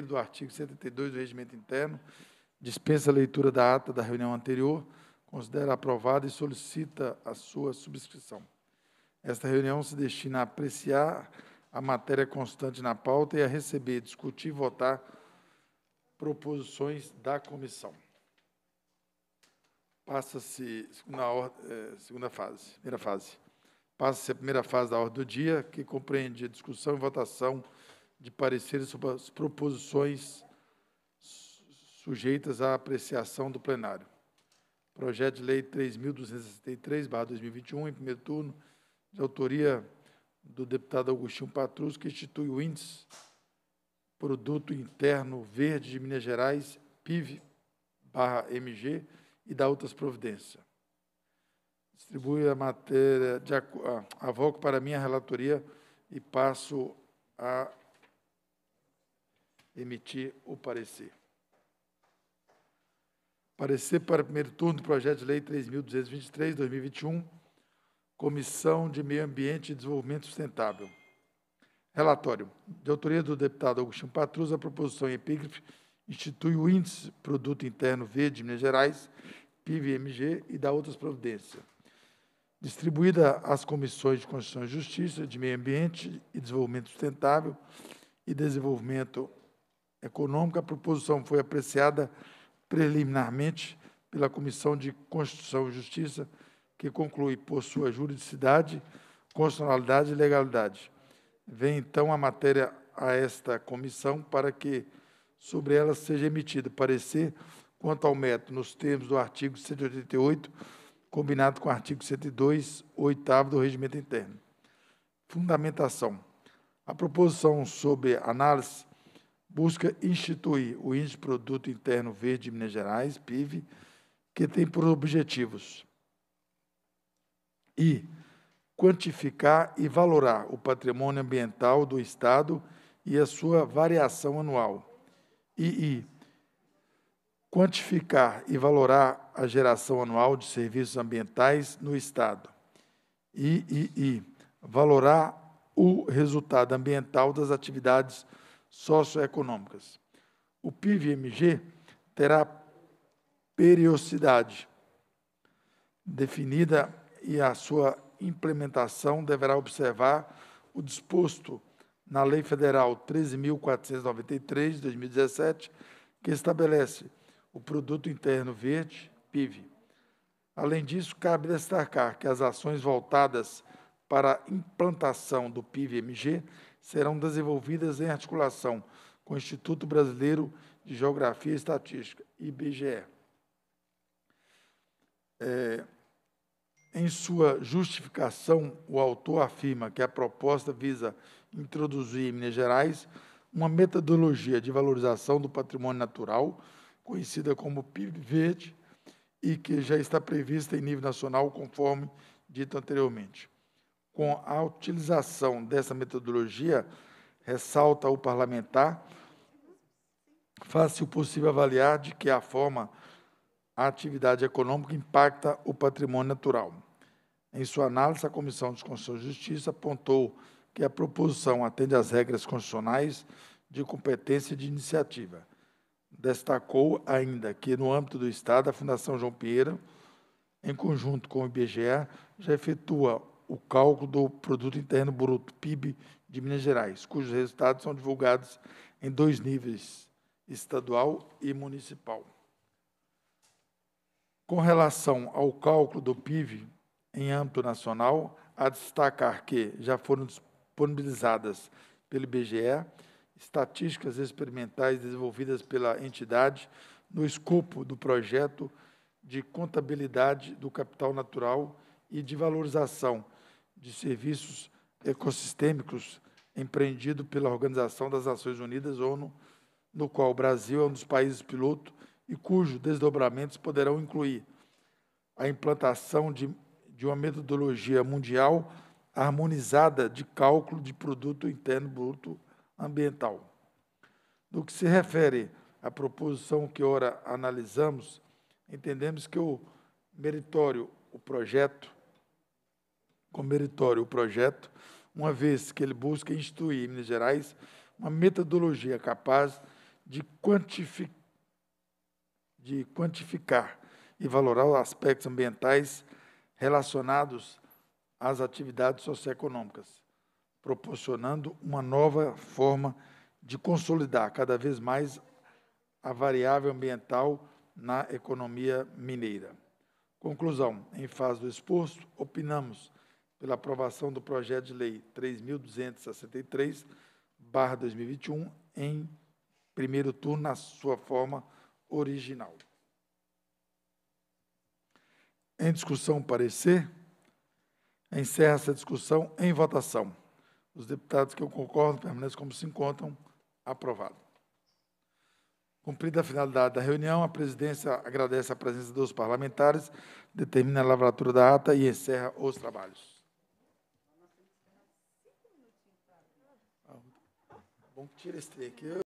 do artigo 72 do Regimento Interno, dispensa a leitura da ata da reunião anterior, considera aprovada e solicita a sua subscrição. Esta reunião se destina a apreciar a matéria constante na pauta e a receber, discutir e votar proposições da comissão. Passa-se segunda, eh, segunda fase, primeira fase. Passa-se a primeira fase da ordem do dia, que compreende a discussão e votação de pareceres sobre as proposições sujeitas à apreciação do plenário. Projeto de Lei 3.263-2021, em primeiro turno, de autoria do deputado Agostinho Patrus, que institui o Índice Produto Interno Verde de Minas Gerais, PIB-MG, e dá outras providências. Distribui a matéria, de, avoco ah, para minha relatoria e passo a emitir o parecer. Parecer para primeiro turno do projeto de lei 3.223/2021, Comissão de Meio Ambiente e Desenvolvimento Sustentável. Relatório. De autoria do deputado Agostinho Patrus, a proposição em epígrafe institui o Índice Produto Interno Verde de Minas Gerais, (PIVMG) mg e dá outras providências. Distribuída às comissões de Constituição e Justiça, de Meio Ambiente e Desenvolvimento Sustentável e Desenvolvimento econômica, a proposição foi apreciada preliminarmente pela Comissão de Constituição e Justiça, que conclui por sua juridicidade, constitucionalidade e legalidade. Vem então a matéria a esta comissão para que sobre ela seja emitido parecer quanto ao método nos termos do artigo 188, combinado com o artigo 102, oitavo do regimento interno. Fundamentação. A proposição sobre análise busca instituir o Índice de Produto Interno Verde de Minas Gerais, PIB, que tem por objetivos e quantificar e valorar o patrimônio ambiental do Estado e a sua variação anual. E, e quantificar e valorar a geração anual de serviços ambientais no Estado. E, e, e valorar o resultado ambiental das atividades ambientais socioeconômicas. O PIB-MG terá periodicidade definida e a sua implementação deverá observar o disposto na Lei Federal 13.493, de 2017, que estabelece o Produto Interno Verde, PIB. Além disso, cabe destacar que as ações voltadas para a implantação do PIB-MG serão desenvolvidas em articulação com o Instituto Brasileiro de Geografia e Estatística, IBGE. É, em sua justificação, o autor afirma que a proposta visa introduzir em Minas Gerais uma metodologia de valorização do patrimônio natural, conhecida como PIB verde, e que já está prevista em nível nacional, conforme dito anteriormente com a utilização dessa metodologia, ressalta o parlamentar, faz-se o possível avaliar de que a forma a atividade econômica impacta o patrimônio natural. Em sua análise, a Comissão de Constituição e Justiça apontou que a proposição atende às regras constitucionais de competência de iniciativa. Destacou ainda que, no âmbito do Estado, a Fundação João Pinheiro, em conjunto com o IBGE, já efetua o cálculo do Produto Interno Bruto, PIB, de Minas Gerais, cujos resultados são divulgados em dois níveis, estadual e municipal. Com relação ao cálculo do PIB em âmbito nacional, a destacar que já foram disponibilizadas pelo IBGE estatísticas experimentais desenvolvidas pela entidade no escopo do projeto de contabilidade do capital natural e de valorização de serviços ecossistêmicos empreendido pela Organização das Nações Unidas, ONU, no qual o Brasil é um dos países piloto e cujos desdobramentos poderão incluir a implantação de, de uma metodologia mundial harmonizada de cálculo de produto interno bruto ambiental. No que se refere à proposição que ora analisamos, entendemos que o meritório, o projeto, como meritório o projeto, uma vez que ele busca instituir em Minas Gerais uma metodologia capaz de, quantifi de quantificar e valorar os aspectos ambientais relacionados às atividades socioeconômicas, proporcionando uma nova forma de consolidar cada vez mais a variável ambiental na economia mineira. Conclusão: em fase do exposto, opinamos pela aprovação do projeto de lei 3.263, barra 2021, em primeiro turno, na sua forma original. Em discussão, parecer. Encerra essa discussão em votação. Os deputados que eu concordo permanecem como se encontram. Aprovado. Cumprida a finalidade da reunião, a presidência agradece a presença dos parlamentares, determina a lavratura da ata e encerra os trabalhos. Vamos tirar esse trem aqui.